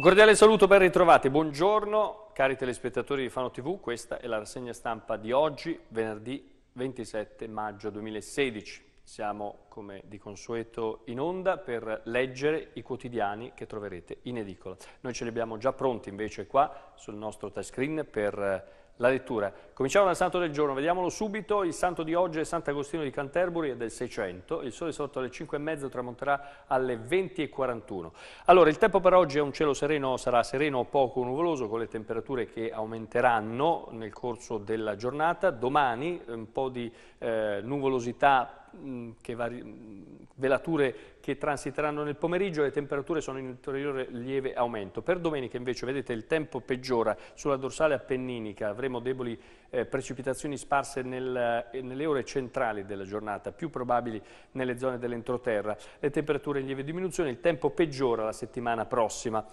Un cordiale saluto, ben ritrovati. Buongiorno cari telespettatori di Fano TV, questa è la rassegna stampa di oggi, venerdì 27 maggio 2016. Siamo, come di consueto, in onda per leggere i quotidiani che troverete in edicola. Noi ce li abbiamo già pronti invece qua sul nostro touchscreen per la lettura. Cominciamo dal santo del giorno, vediamolo subito. Il santo di oggi è Sant'Agostino di Canterbury, è del 600. Il sole sotto alle 5 e mezzo tramonterà alle 20 e 41. Allora, il tempo per oggi è un cielo sereno, sarà sereno o poco nuvoloso, con le temperature che aumenteranno nel corso della giornata. Domani un po' di eh, nuvolosità Mm, che vari, mm, velature che transiteranno nel pomeriggio, le temperature sono in ulteriore lieve aumento. Per domenica invece, vedete, il tempo peggiora sulla dorsale appenninica, avremo deboli eh, precipitazioni sparse nel, eh, nelle ore centrali della giornata, più probabili nelle zone dell'entroterra, le temperature in lieve diminuzione, il tempo peggiora la settimana prossima.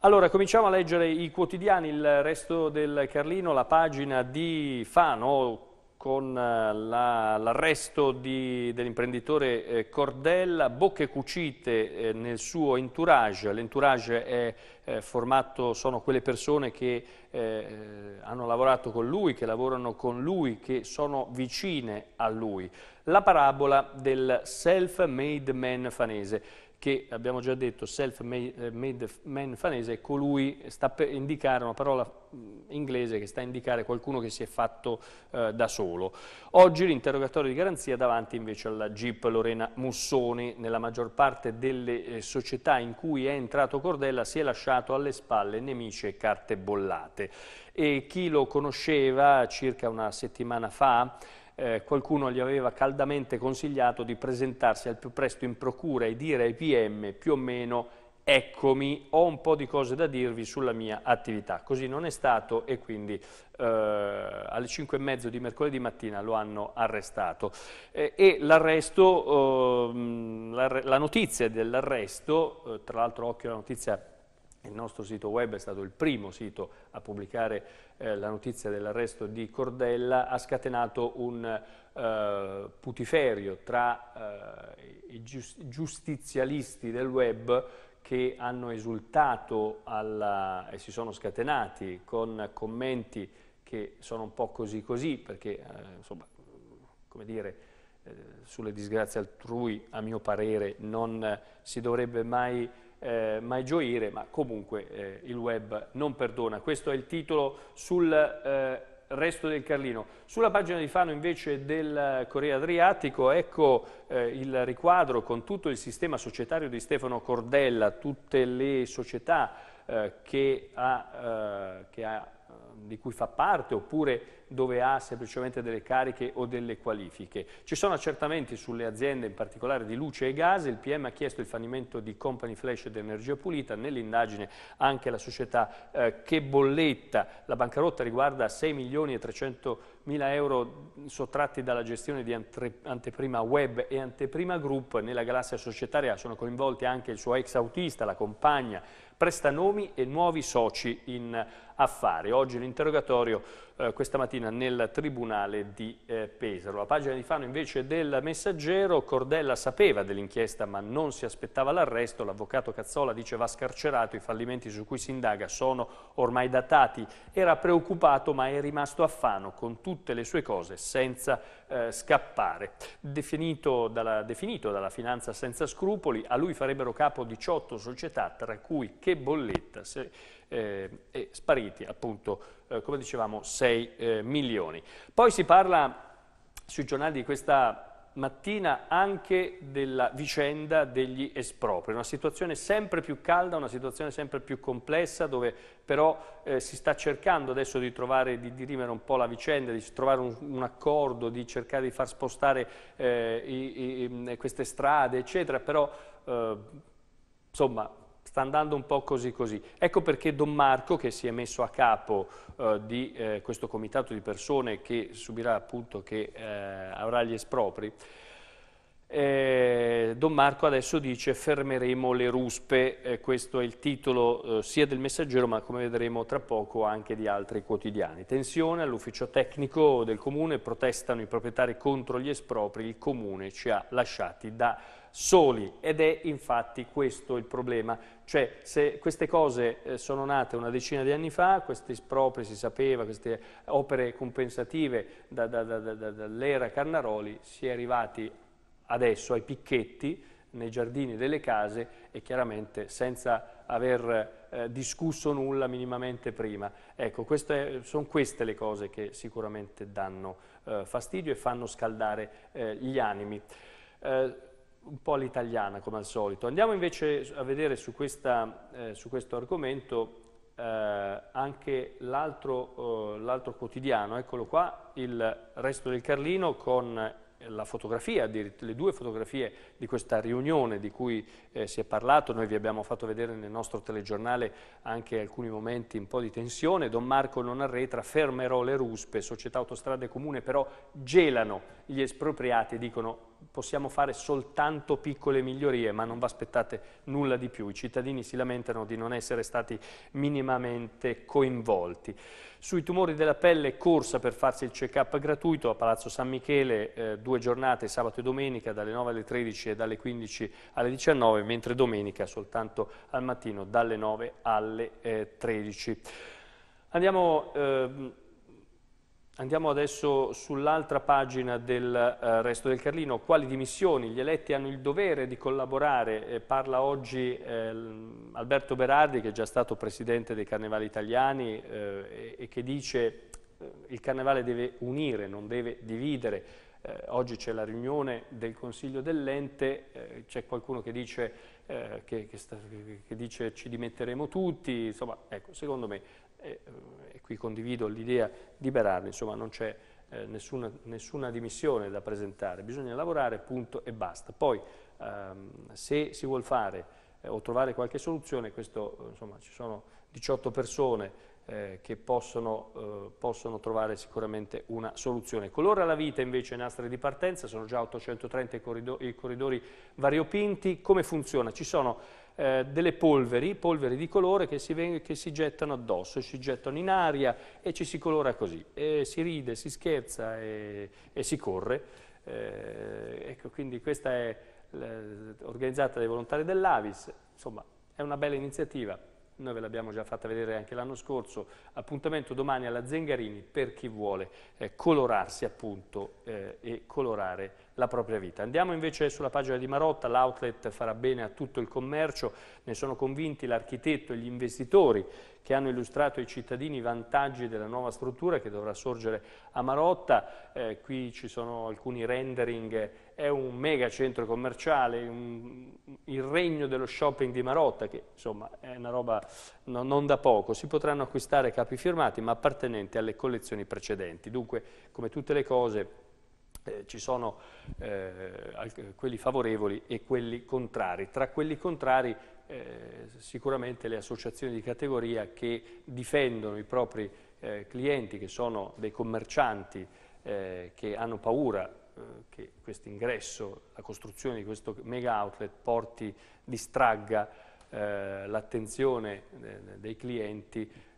Allora, cominciamo a leggere i quotidiani, il resto del Carlino, la pagina di Fano, con eh, l'arresto la, dell'imprenditore eh, Cordella, bocche cucite eh, nel suo entourage, l'entourage è eh, formato, sono quelle persone che eh, eh, hanno lavorato con lui, che lavorano con lui, che sono vicine a lui. La parabola del self-made man fanese che abbiamo già detto, self-made eh, man fanese, è colui, sta per indicare una parola mm, inglese che sta a indicare qualcuno che si è fatto eh, da solo. Oggi l'interrogatorio di garanzia davanti invece alla GIP Lorena Mussoni, nella maggior parte delle eh, società in cui è entrato Cordella si è lasciato alle spalle nemici e carte bollate. E chi lo conosceva circa una settimana fa eh, qualcuno gli aveva caldamente consigliato di presentarsi al più presto in procura e dire ai PM più o meno eccomi, ho un po' di cose da dirvi sulla mia attività. Così non è stato e quindi eh, alle 5 e mezzo di mercoledì mattina lo hanno arrestato. Eh, e l'arresto, eh, la, la, notizia dell'arresto, eh, tra l'altro occhio la notizia il nostro sito web è stato il primo sito a pubblicare eh, la notizia dell'arresto di Cordella, ha scatenato un eh, putiferio tra eh, i giustizialisti del web che hanno esultato alla, e si sono scatenati con commenti che sono un po' così così, perché eh, insomma, come dire, eh, sulle disgrazie altrui a mio parere non si dovrebbe mai eh, mai gioire, ma comunque eh, il web non perdona. Questo è il titolo sul eh, resto del Carlino. Sulla pagina di Fano invece del Corriere Adriatico ecco eh, il riquadro con tutto il sistema societario di Stefano Cordella, tutte le società eh, che ha, eh, che ha eh, di cui fa parte oppure dove ha semplicemente delle cariche o delle qualifiche. Ci sono accertamenti sulle aziende in particolare di luce e gas, il PM ha chiesto il fallimento di Company Flash ed Energia Pulita, nell'indagine anche la società eh, che bolletta, la bancarotta riguarda 6 milioni e 300 mila euro sottratti dalla gestione di anteprima web e anteprima group, nella galassia societaria sono coinvolti anche il suo ex autista, la compagna, prestanomi e nuovi soci in affari. Oggi di un interrogatorio eh, questa mattina nel Tribunale di eh, Pesaro. La pagina di Fano invece del messaggero, Cordella sapeva dell'inchiesta ma non si aspettava l'arresto, l'avvocato Cazzola dice va scarcerato, i fallimenti su cui si indaga sono ormai datati, era preoccupato ma è rimasto a Fano con tutte le sue cose senza eh, scappare. Definito dalla, definito dalla finanza senza scrupoli, a lui farebbero capo 18 società, tra cui che bolletta, se, eh, e spariti appunto eh, come dicevamo, 6 eh, milioni. Poi si parla sui giornali di questa mattina anche della vicenda degli espropri, una situazione sempre più calda, una situazione sempre più complessa dove però eh, si sta cercando adesso di trovare, di dirimere un po' la vicenda, di trovare un, un accordo, di cercare di far spostare eh, i, i, queste strade eccetera, però eh, insomma sta andando un po' così così. Ecco perché Don Marco, che si è messo a capo eh, di eh, questo comitato di persone che subirà appunto, che eh, avrà gli espropri, eh, Don Marco adesso dice fermeremo le ruspe, eh, questo è il titolo eh, sia del messaggero ma come vedremo tra poco anche di altri quotidiani. Tensione all'ufficio tecnico del comune, protestano i proprietari contro gli espropri, il comune ci ha lasciati da soli ed è infatti questo il problema. Cioè se queste cose eh, sono nate una decina di anni fa, questi spropri si sapeva, queste opere compensative da, da, da, dall'era Carnaroli, si è arrivati adesso ai picchetti nei giardini delle case e chiaramente senza aver eh, discusso nulla minimamente prima. Ecco, queste, sono queste le cose che sicuramente danno eh, fastidio e fanno scaldare eh, gli animi. Eh, un po' all'italiana come al solito. Andiamo invece a vedere su, questa, eh, su questo argomento eh, anche l'altro eh, quotidiano, eccolo qua, il resto del Carlino con la fotografia, le due fotografie di questa riunione di cui eh, si è parlato, noi vi abbiamo fatto vedere nel nostro telegiornale anche alcuni momenti un po' di tensione, Don Marco non arretra, fermerò le ruspe, società autostrade comune però gelano gli espropriati e dicono possiamo fare soltanto piccole migliorie, ma non vi aspettate nulla di più. I cittadini si lamentano di non essere stati minimamente coinvolti. Sui tumori della pelle corsa per farsi il check-up gratuito a Palazzo San Michele, eh, due giornate sabato e domenica dalle 9 alle 13 e dalle 15 alle 19, mentre domenica soltanto al mattino dalle 9 alle eh, 13. Andiamo... Eh, Andiamo adesso sull'altra pagina del eh, Resto del Carlino. Quali dimissioni? Gli eletti hanno il dovere di collaborare. Eh, parla oggi eh, Alberto Berardi, che è già stato presidente dei Carnevali Italiani eh, e, e, che dice che eh, il Carnevale deve unire, non deve dividere. Eh, oggi c'è la riunione del Consiglio dell'Ente, c'è qualcuno che dice che, che, sta, che dice ci dimetteremo tutti. Insomma, ecco, secondo me eh, e, qui condivido l'idea di Berardi, insomma non c'è eh, nessuna, nessuna, dimissione da presentare, bisogna lavorare punto e basta. Poi ehm, se si vuole fare eh, o trovare qualche soluzione, questo, eh, insomma, ci sono 18 persone eh, che possono, eh, possono, trovare sicuramente una soluzione. Colora la vita invece in astri di partenza, sono già 830 i corridori, i corridori variopinti, come funziona? Ci sono eh, delle polveri, polveri di colore che si, che si, gettano addosso, si gettano in aria e ci si colora così. E si ride, si scherza e, e si corre. Eh, ecco, quindi questa è organizzata dai volontari dell'Avis, insomma è una bella iniziativa noi ve l'abbiamo già fatta vedere anche l'anno scorso, appuntamento domani alla Zengarini per chi vuole eh, colorarsi appunto eh, e colorare la propria vita. Andiamo invece sulla pagina di Marotta, l'outlet farà bene a tutto il commercio, ne sono convinti l'architetto e gli investitori che hanno illustrato ai cittadini i vantaggi della nuova struttura che dovrà sorgere a Marotta. Eh, qui ci sono alcuni rendering, è un mega centro commerciale, un, il regno dello shopping di Marotta, che insomma è una roba no, non da poco. Si potranno acquistare capi firmati ma appartenenti alle collezioni precedenti. Dunque, come tutte le cose, eh, ci sono eh, quelli favorevoli e quelli contrari. Tra quelli contrari eh, sicuramente le associazioni di categoria che difendono i propri eh, clienti, che sono dei commercianti eh, che hanno paura eh, che questo ingresso, la costruzione di questo mega outlet porti, distragga eh, l'attenzione eh, dei clienti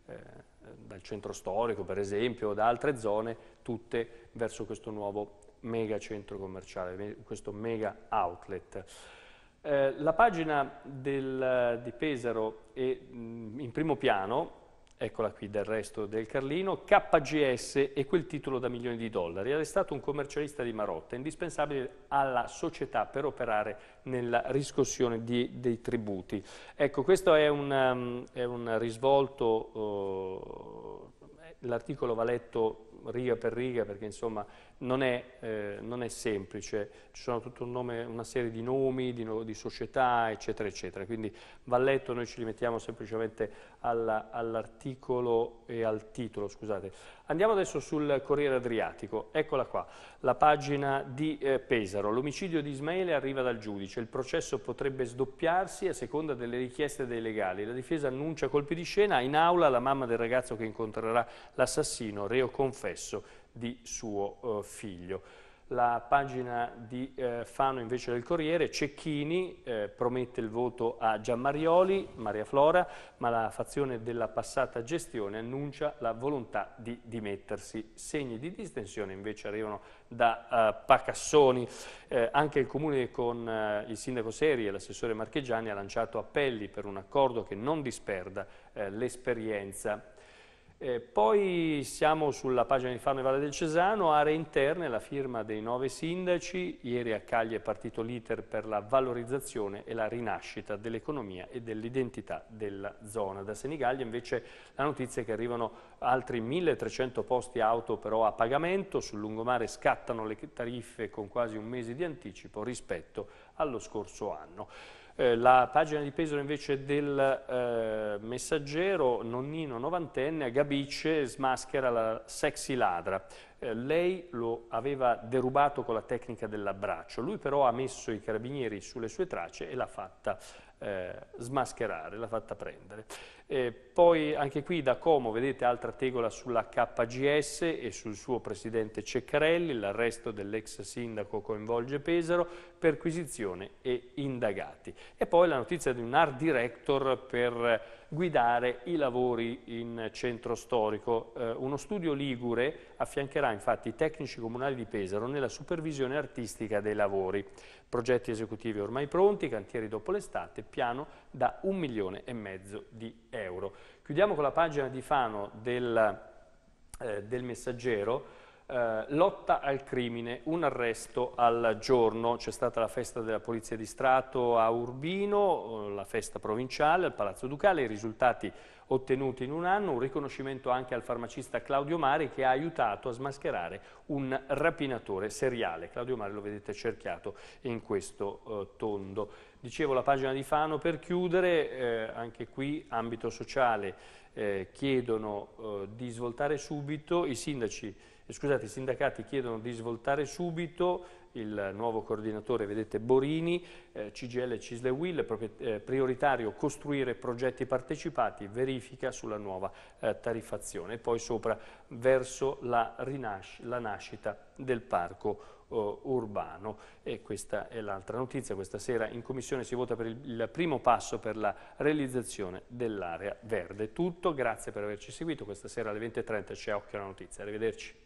dal centro storico per esempio o da altre zone, tutte verso questo nuovo mega centro commerciale, questo mega outlet. Eh, la pagina del, eh, di Pesaro è mm, in primo piano, eccola qui del resto del Carlino, KGS e quel titolo da milioni di dollari, è stato un commercialista di Marotta, indispensabile alla società per operare nella riscossione di, dei tributi. Ecco, questo è un, um, è un risvolto... Uh, L'articolo va letto riga per riga perché insomma non è, eh, non è semplice, ci sono tutta un nome, una serie di nomi, di, di, società eccetera eccetera, quindi va letto, noi ci rimettiamo mettiamo semplicemente all'articolo e al titolo, scusate. Andiamo adesso sul Corriere Adriatico, eccola qua, la pagina di eh, Pesaro. L'omicidio di Ismaele arriva dal giudice, il processo potrebbe sdoppiarsi a seconda delle richieste dei legali. La difesa annuncia colpi di scena, in aula la mamma del ragazzo che incontrerà l'assassino, reo confesso di suo eh, figlio la pagina di eh, Fano invece del Corriere, Cecchini eh, promette il voto a Giammarioli, Maria Flora, ma la fazione della passata gestione annuncia la volontà di dimettersi. Segni di distensione invece arrivano da eh, Pacassoni. Eh, anche il Comune con eh, il Sindaco Seri e l'assessore Marcheggiani ha lanciato appelli per un accordo che non disperda eh, l'esperienza eh, poi siamo sulla pagina di Farno e Valle del Cesano, aree interne, la firma dei nove sindaci. Ieri a Cagli è partito l'iter per la valorizzazione e la rinascita dell'economia e dell'identità della zona. Da Senigallia invece la notizia è che arrivano altri 1300 posti auto però a pagamento. Sul lungomare scattano le tariffe con quasi un mese di anticipo rispetto allo scorso anno. Eh, la pagina di Pesaro invece del eh, messaggero, nonnino novantenne, a Gabice smaschera la sexy ladra. Eh, lei lo aveva derubato con la tecnica dell'abbraccio, lui però ha messo i carabinieri sulle sue tracce e l'ha fatta eh, smascherare, l'ha fatta prendere. Eh, poi anche qui da Como vedete altra tegola sulla KGS e sul suo presidente Ceccarelli, l'arresto dell'ex sindaco coinvolge Pesaro, perquisizione e indagati. E poi la notizia di un art director per guidare i lavori in centro storico. Eh, uno studio ligure affiancherà infatti i tecnici comunali di Pesaro nella supervisione artistica dei lavori. Progetti esecutivi ormai pronti, cantieri dopo l'estate, piano da un milione e mezzo di euro. Chiudiamo con la pagina di Fano del, eh, del Messaggero eh, lotta al crimine, un arresto al giorno, c'è stata la festa della Polizia di Strato a Urbino, eh, la festa provinciale al Palazzo Ducale, i risultati ottenuti in un anno, un riconoscimento anche al farmacista Claudio Mari che ha aiutato a smascherare un rapinatore seriale. Claudio Mari lo vedete cerchiato in questo eh, tondo. Dicevo la pagina di Fano per chiudere, eh, anche qui ambito sociale, eh, chiedono eh, di svoltare subito i sindaci eh, scusate, i sindacati chiedono di svoltare subito il nuovo coordinatore, vedete Borini, eh, CGL Cisle Will, eh, prioritario costruire progetti partecipati, verifica sulla nuova eh, tariffazione e poi sopra verso la, la nascita del parco eh, urbano e questa è l'altra notizia, questa sera in commissione si vota per il, il primo passo per la realizzazione dell'area verde. Tutto, grazie per averci seguito, questa sera alle 20.30 c'è Occhio alla Notizia, arrivederci.